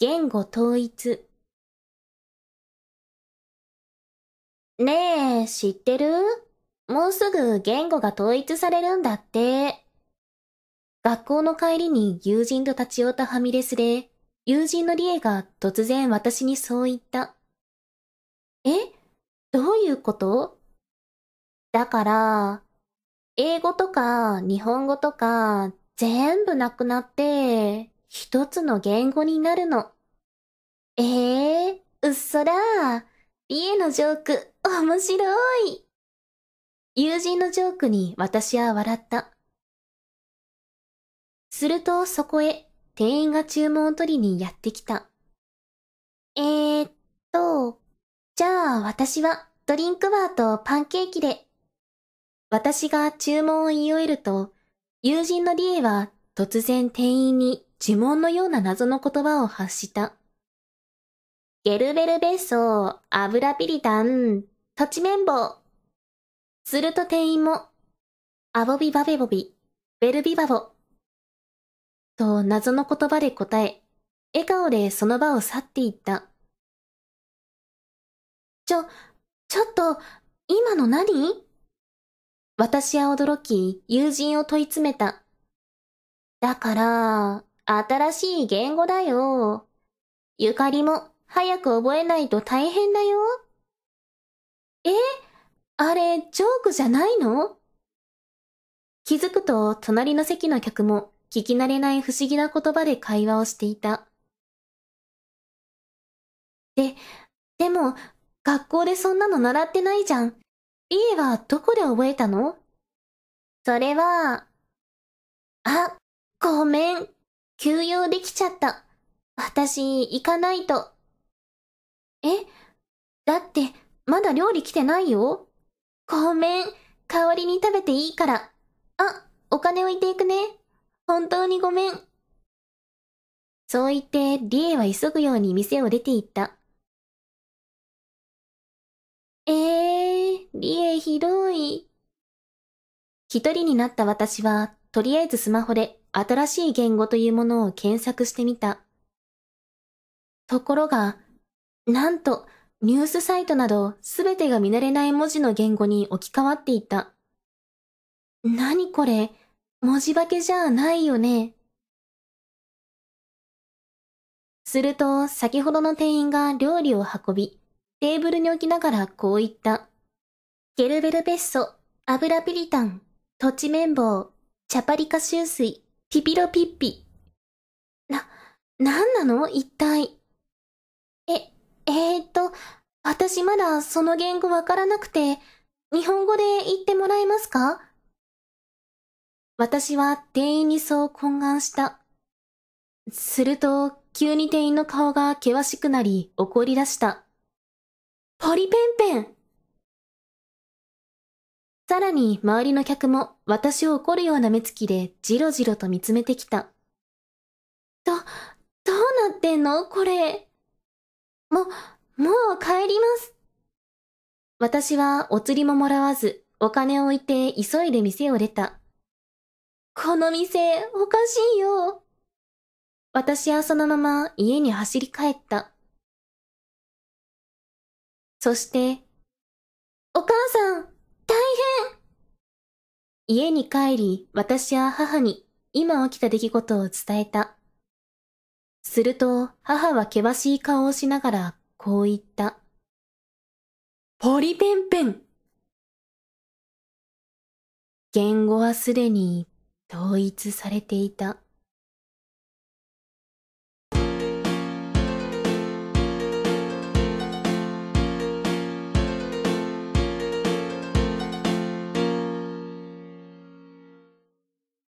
言語統一。ねえ、知ってるもうすぐ言語が統一されるんだって。学校の帰りに友人と立ち寄ったファミレスで、友人のリエが突然私にそう言った。えどういうことだから、英語とか日本語とか全部なくなって、一つの言語になるの。ええー、うっそだー。リエのジョーク、面白い。友人のジョークに私は笑った。するとそこへ店員が注文を取りにやってきた。えーっと、じゃあ私はドリンクバーとパンケーキで。私が注文を言い終えると、友人のリエは突然店員に呪文のような謎の言葉を発した。ゲルベルベッソー、ラピリタン、立ち綿棒。すると店員も、アボビバベボビ、ベルビバボ。と謎の言葉で答え、笑顔でその場を去っていった。ちょ、ちょっと、今の何私は驚き、友人を問い詰めた。だから、新しい言語だよ。ゆかりも早く覚えないと大変だよ。えあれ、ジョークじゃないの気づくと隣の席の客も聞き慣れない不思議な言葉で会話をしていた。で、でも、学校でそんなの習ってないじゃん。リエはどこで覚えたのそれは、あ、ごめん、休養できちゃった。私、行かないと。えだって、まだ料理来てないよ。ごめん。代わりに食べていいから。あ、お金置いていくね。本当にごめん。そう言って、リエは急ぐように店を出て行った。えー、リエひどい。一人になった私は、とりあえずスマホで新しい言語というものを検索してみた。ところが、なんと、ニュースサイトなどすべてが見慣れない文字の言語に置き換わっていた。何これ、文字化けじゃないよね。すると、先ほどの店員が料理を運び、テーブルに置きながらこう言った。ゲルベルベッソ、油ピリタン、土地綿棒、チャパリカシ水。ピピロピッピ。な、なんなの一体。え、えー、っと、私まだその言語わからなくて、日本語で言ってもらえますか私は店員にそう懇願した。すると、急に店員の顔が険しくなり怒り出した。ポリペンペンさらに周りの客も私を怒るような目つきでじろじろと見つめてきた。ど、どうなってんのこれ。も、もう帰ります。私はお釣りももらわず、お金を置いて急いで店を出た。この店、おかしいよ。私はそのまま家に走り帰った。そして、お母さん家に帰り、私は母に今起きた出来事を伝えた。すると、母は険しい顔をしながら、こう言った。ポリペンペン言語はすでに統一されていた。